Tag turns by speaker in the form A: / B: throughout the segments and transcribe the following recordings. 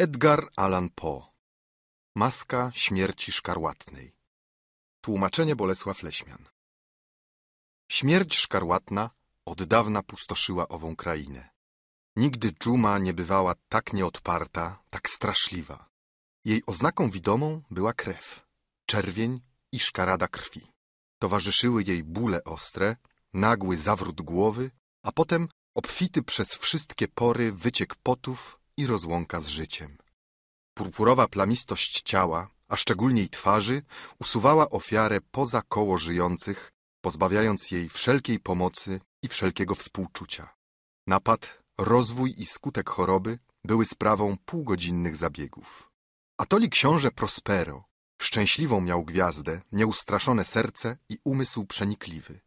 A: Edgar Allan Poe Maska śmierci szkarłatnej Tłumaczenie Bolesław Leśmian Śmierć szkarłatna od dawna pustoszyła ową krainę. Nigdy dżuma nie bywała tak nieodparta, tak straszliwa. Jej oznaką widomą była krew, czerwień i szkarada krwi. Towarzyszyły jej bóle ostre, nagły zawrót głowy, a potem obfity przez wszystkie pory wyciek potów, i rozłąka z życiem. Purpurowa plamistość ciała, a szczególniej twarzy, usuwała ofiarę poza koło żyjących, pozbawiając jej wszelkiej pomocy i wszelkiego współczucia. Napad, rozwój i skutek choroby były sprawą półgodzinnych zabiegów. Atoli książę Prospero, szczęśliwą miał gwiazdę, nieustraszone serce i umysł przenikliwy.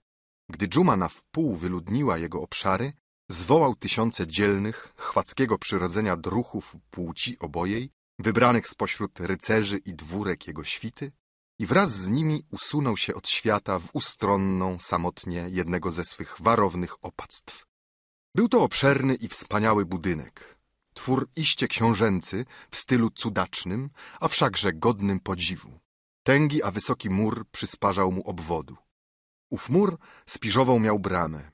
A: Gdy dżuma na wpół wyludniła jego obszary, Zwołał tysiące dzielnych, chwackiego przyrodzenia druchów płci obojej, wybranych spośród rycerzy i dwórek jego świty i wraz z nimi usunął się od świata w ustronną samotnie jednego ze swych warownych opactw. Był to obszerny i wspaniały budynek, twór iście książęcy w stylu cudacznym, a wszakże godnym podziwu. Tęgi, a wysoki mur przysparzał mu obwodu. Ów mur spiżową miał bramę,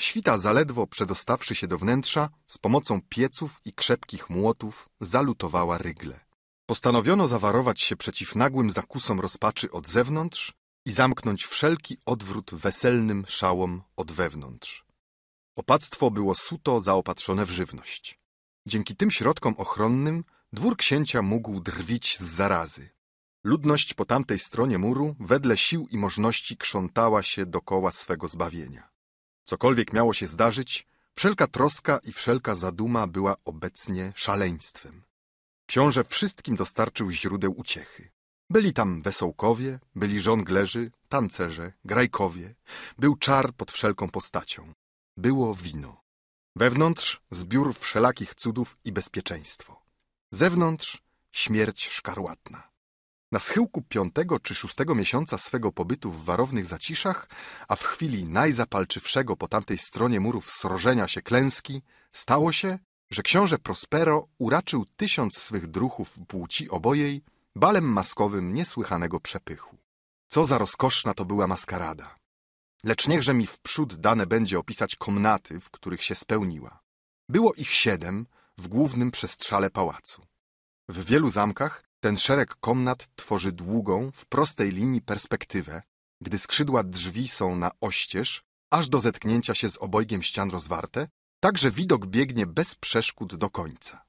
A: Świta zaledwo przedostawszy się do wnętrza, z pomocą pieców i krzepkich młotów zalutowała rygle. Postanowiono zawarować się przeciw nagłym zakusom rozpaczy od zewnątrz i zamknąć wszelki odwrót weselnym szałom od wewnątrz. Opactwo było suto zaopatrzone w żywność. Dzięki tym środkom ochronnym dwór księcia mógł drwić z zarazy. Ludność po tamtej stronie muru wedle sił i możności krzątała się dokoła swego zbawienia. Cokolwiek miało się zdarzyć, wszelka troska i wszelka zaduma była obecnie szaleństwem. Książę wszystkim dostarczył źródeł uciechy. Byli tam wesołkowie, byli żonglerzy, tancerze, grajkowie. Był czar pod wszelką postacią. Było wino. Wewnątrz zbiór wszelakich cudów i bezpieczeństwo. Zewnątrz śmierć szkarłatna. Na schyłku piątego czy szóstego miesiąca swego pobytu w warownych zaciszach, a w chwili najzapalczywszego po tamtej stronie murów srożenia się klęski, stało się, że książę Prospero uraczył tysiąc swych druchów płci obojej balem maskowym niesłychanego przepychu. Co za rozkoszna to była maskarada! Lecz niechże mi wprzód dane będzie opisać komnaty, w których się spełniła. Było ich siedem w głównym przestrzale pałacu. W wielu zamkach ten szereg komnat tworzy długą, w prostej linii perspektywę, gdy skrzydła drzwi są na oścież, aż do zetknięcia się z obojgiem ścian rozwarte, tak że widok biegnie bez przeszkód do końca.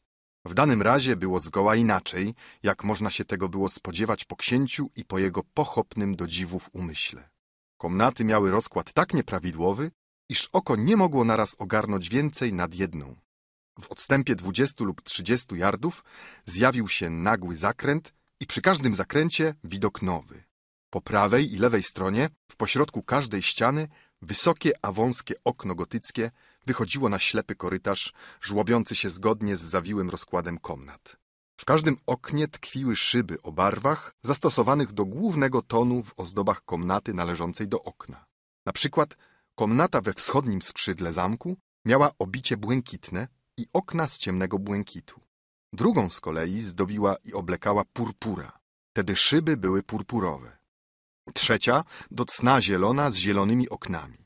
A: W danym razie było zgoła inaczej, jak można się tego było spodziewać po księciu i po jego pochopnym do dziwów umyśle. Komnaty miały rozkład tak nieprawidłowy, iż oko nie mogło naraz ogarnąć więcej nad jedną. W odstępie 20 lub 30 yardów zjawił się nagły zakręt i przy każdym zakręcie widok nowy. Po prawej i lewej stronie, w pośrodku każdej ściany, wysokie, a wąskie okno gotyckie wychodziło na ślepy korytarz, żłobiący się zgodnie z zawiłym rozkładem komnat. W każdym oknie tkwiły szyby o barwach zastosowanych do głównego tonu w ozdobach komnaty należącej do okna. Na przykład komnata we wschodnim skrzydle zamku miała obicie błękitne, i okna z ciemnego błękitu. Drugą z kolei zdobiła i oblekała purpura. Tedy szyby były purpurowe. Trzecia do cna zielona z zielonymi oknami.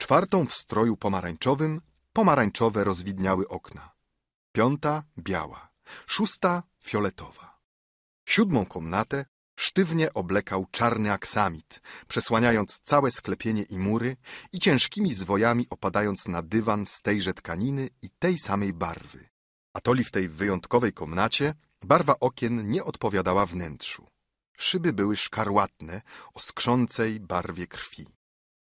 A: Czwartą w stroju pomarańczowym pomarańczowe rozwidniały okna. Piąta biała, szósta fioletowa. Siódmą komnatę Sztywnie oblekał czarny aksamit, przesłaniając całe sklepienie i mury i ciężkimi zwojami opadając na dywan z tejże tkaniny i tej samej barwy. Atoli w tej wyjątkowej komnacie barwa okien nie odpowiadała wnętrzu. Szyby były szkarłatne, o skrzącej barwie krwi.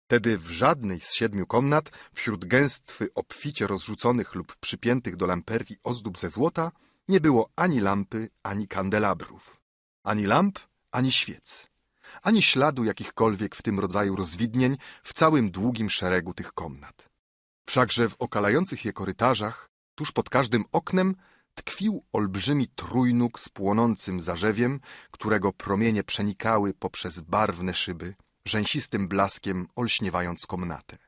A: Tedy w żadnej z siedmiu komnat, wśród gęstwy obficie rozrzuconych lub przypiętych do lamperii ozdób ze złota, nie było ani lampy, ani kandelabrów. Ani lamp, ani świec, ani śladu jakichkolwiek w tym rodzaju rozwidnień w całym długim szeregu tych komnat. Wszakże w okalających je korytarzach, tuż pod każdym oknem, tkwił olbrzymi trójnóg z płonącym zarzewiem, którego promienie przenikały poprzez barwne szyby, rzęsistym blaskiem olśniewając komnatę.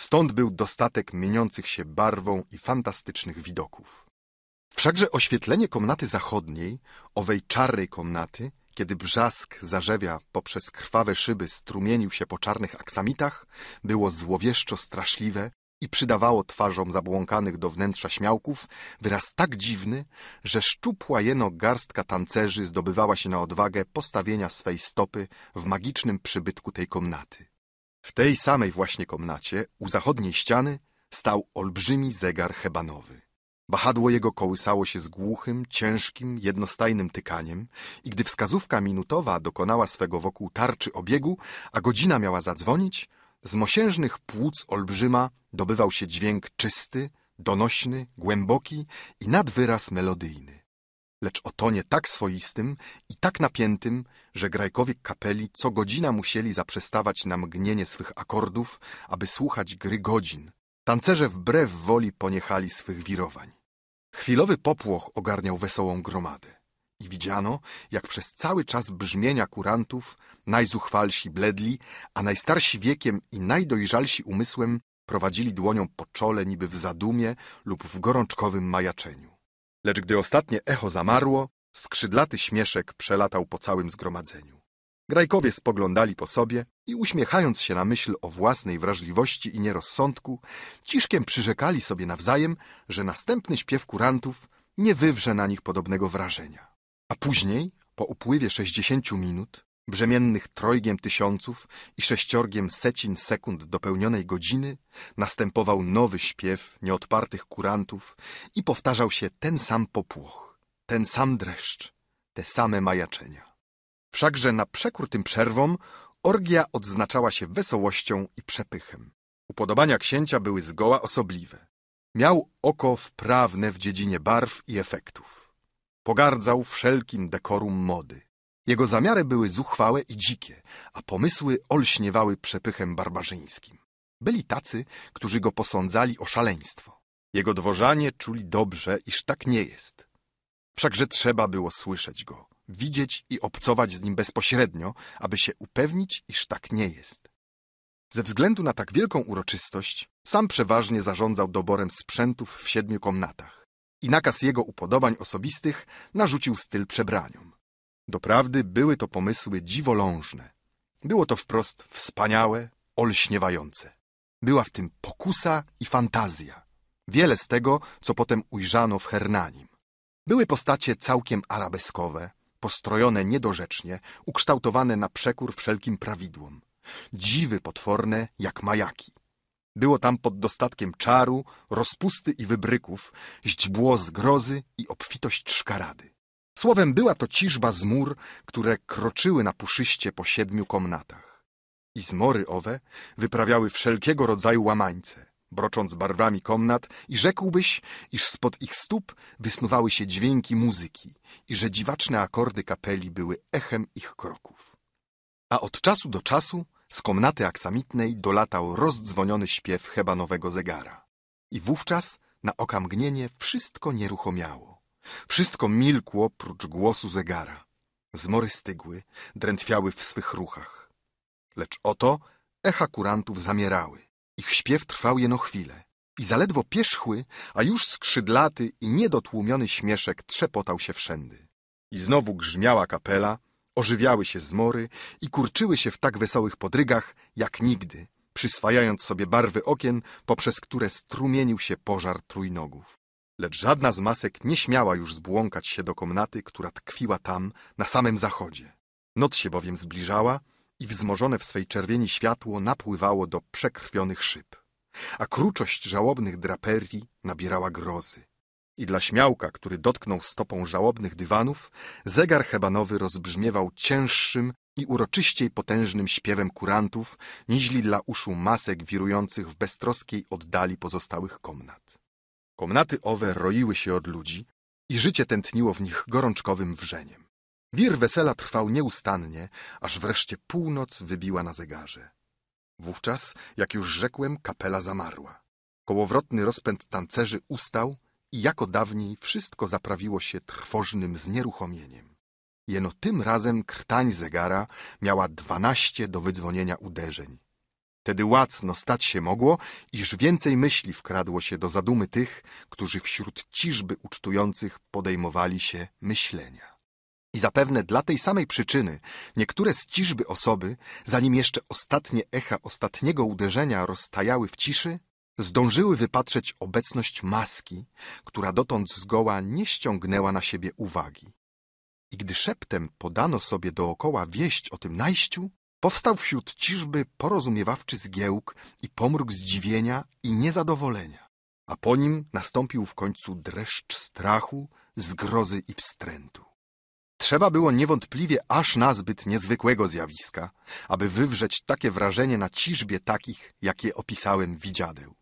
A: Stąd był dostatek mieniących się barwą i fantastycznych widoków. Wszakże oświetlenie komnaty zachodniej, owej czarnej komnaty, kiedy brzask zarzewia poprzez krwawe szyby strumienił się po czarnych aksamitach, było złowieszczo straszliwe i przydawało twarzom zabłąkanych do wnętrza śmiałków wyraz tak dziwny, że szczupła jeno garstka tancerzy zdobywała się na odwagę postawienia swej stopy w magicznym przybytku tej komnaty. W tej samej właśnie komnacie, u zachodniej ściany, stał olbrzymi zegar hebanowy. Wahadło jego kołysało się z głuchym, ciężkim, jednostajnym tykaniem i gdy wskazówka minutowa dokonała swego wokół tarczy obiegu, a godzina miała zadzwonić, z mosiężnych płuc olbrzyma dobywał się dźwięk czysty, donośny, głęboki i nad wyraz melodyjny. Lecz o tonie tak swoistym i tak napiętym, że grajkowie kapeli co godzina musieli zaprzestawać na mgnienie swych akordów, aby słuchać gry godzin. Tancerze wbrew woli poniechali swych wirowań. Chwilowy popłoch ogarniał wesołą gromadę i widziano, jak przez cały czas brzmienia kurantów najzuchwalsi bledli, a najstarsi wiekiem i najdojrzalsi umysłem prowadzili dłonią po czole niby w zadumie lub w gorączkowym majaczeniu. Lecz gdy ostatnie echo zamarło, skrzydlaty śmieszek przelatał po całym zgromadzeniu. Grajkowie spoglądali po sobie i uśmiechając się na myśl o własnej wrażliwości i nierozsądku, ciszkiem przyrzekali sobie nawzajem, że następny śpiew kurantów nie wywrze na nich podobnego wrażenia. A później, po upływie sześćdziesięciu minut, brzemiennych trojgiem tysiąców i sześciorgiem secin sekund dopełnionej godziny, następował nowy śpiew nieodpartych kurantów i powtarzał się ten sam popłoch, ten sam dreszcz, te same majaczenia. Wszakże na przekór tym przerwom orgia odznaczała się wesołością i przepychem. Upodobania księcia były zgoła osobliwe. Miał oko wprawne w dziedzinie barw i efektów. Pogardzał wszelkim dekorum mody. Jego zamiary były zuchwałe i dzikie, a pomysły olśniewały przepychem barbarzyńskim. Byli tacy, którzy go posądzali o szaleństwo. Jego dworzanie czuli dobrze, iż tak nie jest. Wszakże trzeba było słyszeć go, widzieć i obcować z nim bezpośrednio, aby się upewnić, iż tak nie jest. Ze względu na tak wielką uroczystość, sam przeważnie zarządzał doborem sprzętów w siedmiu komnatach i nakaz jego upodobań osobistych narzucił styl przebraniom. Doprawdy były to pomysły dziwolążne. Było to wprost wspaniałe, olśniewające. Była w tym pokusa i fantazja. Wiele z tego, co potem ujrzano w Hernanim. Były postacie całkiem arabeskowe, postrojone niedorzecznie, ukształtowane na przekór wszelkim prawidłom. Dziwy potworne jak majaki. Było tam pod dostatkiem czaru, rozpusty i wybryków, źdźbło zgrozy i obfitość szkarady. Słowem, była to ciżba z mur, które kroczyły na puszyście po siedmiu komnatach. I zmory owe wyprawiały wszelkiego rodzaju łamańce brocząc barwami komnat, i rzekłbyś, iż spod ich stóp wysnuwały się dźwięki muzyki i że dziwaczne akordy kapeli były echem ich kroków. A od czasu do czasu z komnaty aksamitnej dolatał rozdzwoniony śpiew hebanowego zegara. I wówczas na okamgnienie wszystko nieruchomiało. Wszystko milkło prócz głosu zegara. Zmory stygły, drętwiały w swych ruchach. Lecz oto echa kurantów zamierały. Ich śpiew trwał jeno chwilę i zaledwo pierzchły, a już skrzydlaty i niedotłumiony śmieszek trzepotał się wszędy. I znowu grzmiała kapela, ożywiały się zmory i kurczyły się w tak wesołych podrygach jak nigdy, przyswajając sobie barwy okien, poprzez które strumienił się pożar trójnogów. Lecz żadna z masek nie śmiała już zbłąkać się do komnaty, która tkwiła tam, na samym zachodzie. Noc się bowiem zbliżała i wzmożone w swej czerwieni światło napływało do przekrwionych szyb, a kruczość żałobnych draperii nabierała grozy. I dla śmiałka, który dotknął stopą żałobnych dywanów, zegar hebanowy rozbrzmiewał cięższym i uroczyściej potężnym śpiewem kurantów, niźli dla uszu masek wirujących w beztroskiej oddali pozostałych komnat. Komnaty owe roiły się od ludzi i życie tętniło w nich gorączkowym wrzeniem. Wir wesela trwał nieustannie, aż wreszcie północ wybiła na zegarze. Wówczas, jak już rzekłem, kapela zamarła. Kołowrotny rozpęd tancerzy ustał i jako dawniej wszystko zaprawiło się trwożnym znieruchomieniem. Jeno tym razem krtań zegara miała dwanaście do wydzwonienia uderzeń. Tedy łacno stać się mogło, iż więcej myśli wkradło się do zadumy tych, którzy wśród ciżby ucztujących podejmowali się myślenia. I zapewne dla tej samej przyczyny niektóre z ciżby osoby, zanim jeszcze ostatnie echa ostatniego uderzenia rozstajały w ciszy, zdążyły wypatrzeć obecność maski, która dotąd zgoła nie ściągnęła na siebie uwagi. I gdy szeptem podano sobie dookoła wieść o tym najściu, powstał wśród ciżby porozumiewawczy zgiełk i pomruk zdziwienia i niezadowolenia, a po nim nastąpił w końcu dreszcz strachu, zgrozy i wstrętu. Trzeba było niewątpliwie aż nazbyt niezwykłego zjawiska, aby wywrzeć takie wrażenie na ciżbie takich, jakie opisałem widziadeł.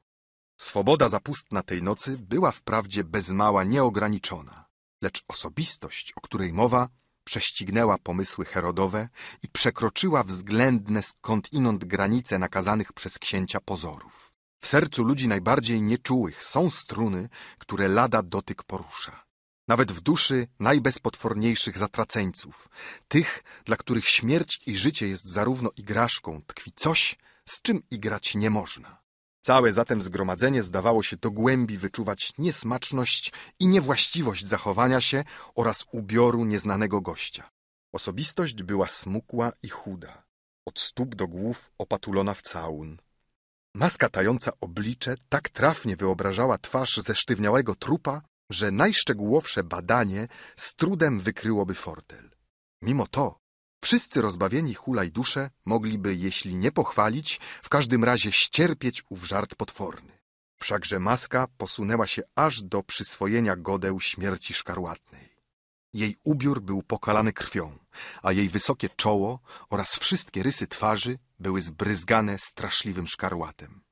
A: Swoboda zapustna tej nocy była wprawdzie bez mała nieograniczona, lecz osobistość, o której mowa, prześcignęła pomysły Herodowe i przekroczyła względne skądinąd granice nakazanych przez księcia pozorów. W sercu ludzi najbardziej nieczułych są struny, które lada dotyk porusza nawet w duszy najbezpotworniejszych zatraceńców, tych, dla których śmierć i życie jest zarówno igraszką, tkwi coś, z czym igrać nie można. Całe zatem zgromadzenie zdawało się do głębi wyczuwać niesmaczność i niewłaściwość zachowania się oraz ubioru nieznanego gościa. Osobistość była smukła i chuda, od stóp do głów opatulona w całun. Maska tająca oblicze tak trafnie wyobrażała twarz zesztywniałego trupa, że najszczegółowsze badanie z trudem wykryłoby fortel. Mimo to wszyscy rozbawieni hulaj dusze mogliby, jeśli nie pochwalić, w każdym razie ścierpieć ów żart potworny. Wszakże maska posunęła się aż do przyswojenia godeł śmierci szkarłatnej. Jej ubiór był pokalany krwią, a jej wysokie czoło oraz wszystkie rysy twarzy były zbryzgane straszliwym szkarłatem.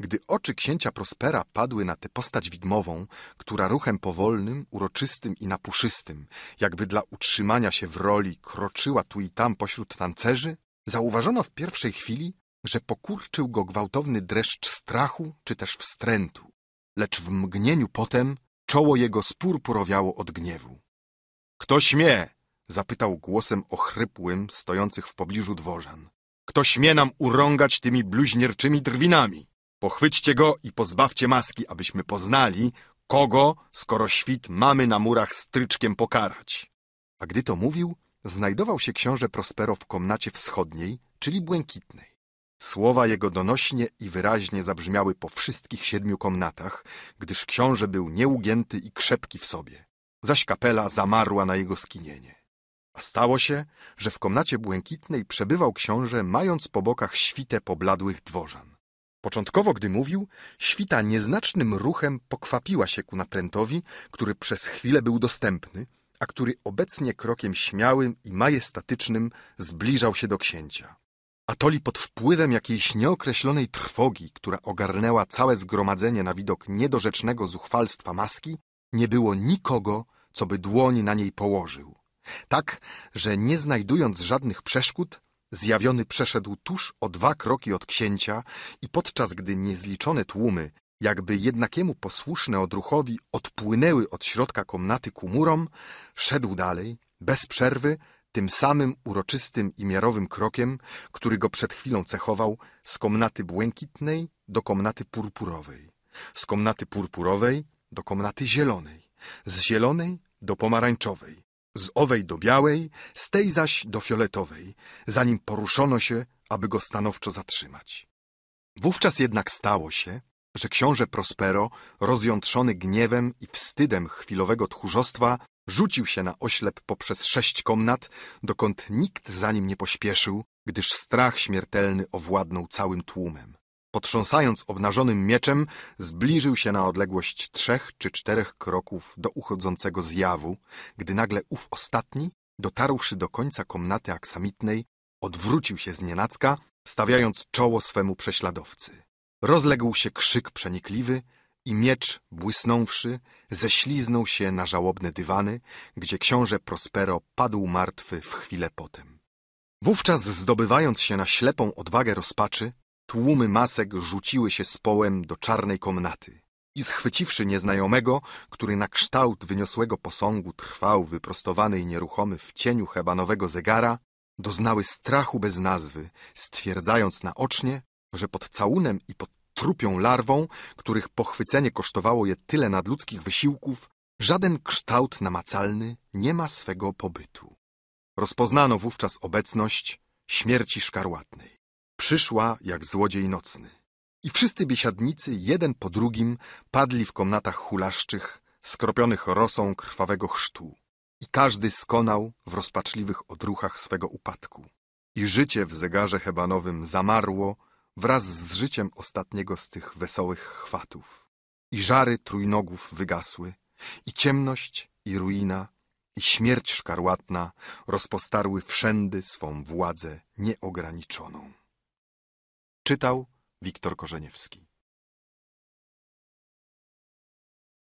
A: Gdy oczy księcia Prospera padły na tę postać widmową, która ruchem powolnym, uroczystym i napuszystym, jakby dla utrzymania się w roli, kroczyła tu i tam pośród tancerzy, zauważono w pierwszej chwili, że pokurczył go gwałtowny dreszcz strachu czy też wstrętu, lecz w mgnieniu potem czoło jego spurpurowiało od gniewu. — Kto śmie? — zapytał głosem ochrypłym stojących w pobliżu dworzan. — Kto śmie nam urągać tymi bluźnierczymi drwinami? Pochwyćcie go i pozbawcie maski, abyśmy poznali, kogo, skoro świt mamy na murach stryczkiem pokarać. A gdy to mówił, znajdował się książę Prospero w komnacie wschodniej, czyli błękitnej. Słowa jego donośnie i wyraźnie zabrzmiały po wszystkich siedmiu komnatach, gdyż książę był nieugięty i krzepki w sobie, zaś kapela zamarła na jego skinienie. A stało się, że w komnacie błękitnej przebywał książę, mając po bokach świtę pobladłych dworzan. Początkowo, gdy mówił, świta nieznacznym ruchem pokwapiła się ku natrętowi, który przez chwilę był dostępny, a który obecnie krokiem śmiałym i majestatycznym zbliżał się do księcia. Atoli pod wpływem jakiejś nieokreślonej trwogi, która ogarnęła całe zgromadzenie na widok niedorzecznego zuchwalstwa maski, nie było nikogo, co by dłoń na niej położył. Tak, że nie znajdując żadnych przeszkód, Zjawiony przeszedł tuż o dwa kroki od księcia i podczas gdy niezliczone tłumy, jakby jednakiemu posłuszne odruchowi, odpłynęły od środka komnaty ku murom, szedł dalej, bez przerwy, tym samym uroczystym i miarowym krokiem, który go przed chwilą cechował, z komnaty błękitnej do komnaty purpurowej, z komnaty purpurowej do komnaty zielonej, z zielonej do pomarańczowej, z owej do białej, z tej zaś do fioletowej, zanim poruszono się, aby go stanowczo zatrzymać. Wówczas jednak stało się, że książę Prospero, rozjątrzony gniewem i wstydem chwilowego tchórzostwa, rzucił się na oślep poprzez sześć komnat, dokąd nikt za nim nie pośpieszył, gdyż strach śmiertelny owładnął całym tłumem potrząsając obnażonym mieczem, zbliżył się na odległość trzech czy czterech kroków do uchodzącego zjawu, gdy nagle ów ostatni, dotarłszy do końca komnaty aksamitnej, odwrócił się z nienacka, stawiając czoło swemu prześladowcy. Rozległ się krzyk przenikliwy i miecz, błysnąwszy, ześliznął się na żałobne dywany, gdzie książę Prospero padł martwy w chwilę potem. Wówczas zdobywając się na ślepą odwagę rozpaczy, Tłumy masek rzuciły się z połem do czarnej komnaty i schwyciwszy nieznajomego, który na kształt wyniosłego posągu trwał wyprostowany i nieruchomy w cieniu hebanowego zegara, doznały strachu bez nazwy, stwierdzając naocznie, że pod całunem i pod trupią larwą, których pochwycenie kosztowało je tyle nadludzkich wysiłków, żaden kształt namacalny nie ma swego pobytu. Rozpoznano wówczas obecność śmierci szkarłatnej. Przyszła jak złodziej nocny. I wszyscy biesiadnicy, jeden po drugim, padli w komnatach hulaszczych, skropionych rosą krwawego chrztu. I każdy skonał w rozpaczliwych odruchach swego upadku. I życie w zegarze hebanowym zamarło wraz z życiem ostatniego z tych wesołych chwatów. I żary trójnogów wygasły, i ciemność, i ruina, i śmierć szkarłatna rozpostarły wszędy swą władzę nieograniczoną. Czytał Wiktor Korzeniewski.